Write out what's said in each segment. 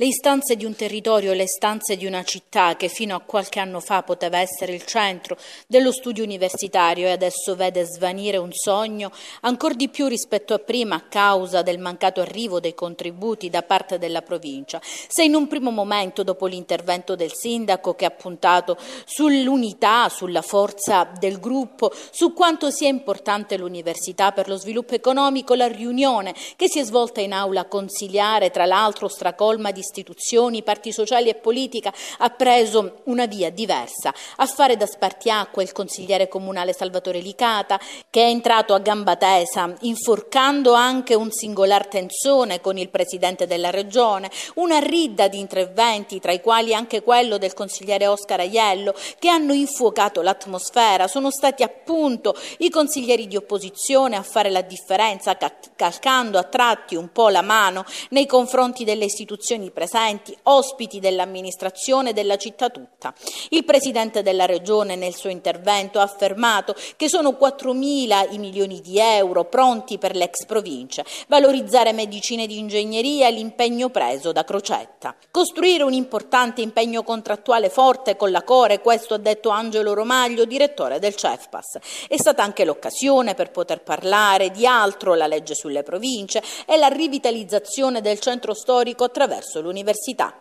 Le istanze di un territorio le istanze di una città che fino a qualche anno fa poteva essere il centro dello studio universitario e adesso vede svanire un sogno, ancor di più rispetto a prima a causa del mancato arrivo dei contributi da parte della provincia. Se in un primo momento, dopo l'intervento del sindaco che ha puntato sull'unità, sulla forza del gruppo, su quanto sia importante l'università per lo sviluppo economico, la riunione che si è svolta in aula consigliare, tra l'altro stracolma di istituzioni, parti sociali e politica, ha preso una via diversa. A fare da spartiacque il consigliere comunale Salvatore Licata, che è entrato a gamba tesa, inforcando anche un singolar tensone con il presidente della regione, una ridda di interventi, tra i quali anche quello del consigliere Oscar Aiello, che hanno infuocato l'atmosfera. Sono stati appunto i consiglieri di opposizione a fare la differenza, calcando a tratti un po' la mano nei confronti delle istituzioni presenti, ospiti dell'amministrazione della città tutta. Il Presidente della Regione nel suo intervento ha affermato che sono 4.000 i milioni di euro pronti per l'ex provincia, valorizzare medicine di ingegneria è l'impegno preso da Crocetta. Costruire un importante impegno contrattuale forte con la Core, questo ha detto Angelo Romaglio, direttore del CEFPAS. È stata anche l'occasione per poter parlare di altro, la legge sulle province e la rivitalizzazione del centro storico attraverso l'università.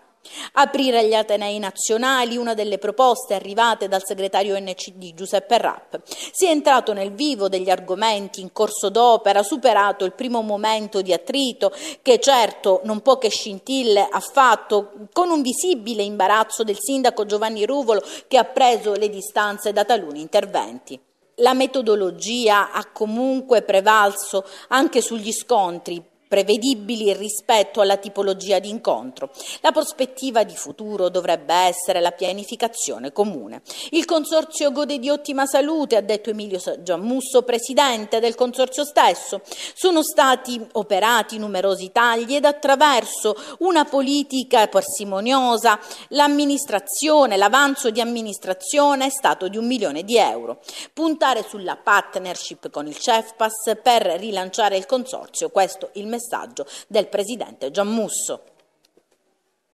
Aprire agli Atenei nazionali, una delle proposte arrivate dal segretario NCD Giuseppe Rapp. Si è entrato nel vivo degli argomenti in corso d'opera, superato il primo momento di attrito che certo non può che scintille ha fatto, con un visibile imbarazzo del sindaco Giovanni Ruvolo che ha preso le distanze da taluni interventi. La metodologia ha comunque prevalso anche sugli scontri, prevedibili rispetto alla tipologia di incontro. La prospettiva di futuro dovrebbe essere la pianificazione comune. Il Consorzio gode di ottima salute, ha detto Emilio Giammusso, presidente del Consorzio stesso. Sono stati operati numerosi tagli ed attraverso una politica parsimoniosa l'amministrazione, l'avanzo di amministrazione è stato di un milione di euro. Puntare sulla partnership con il CEFPAS per rilanciare il Consorzio, questo il messaggio messaggio del presidente Giammusso.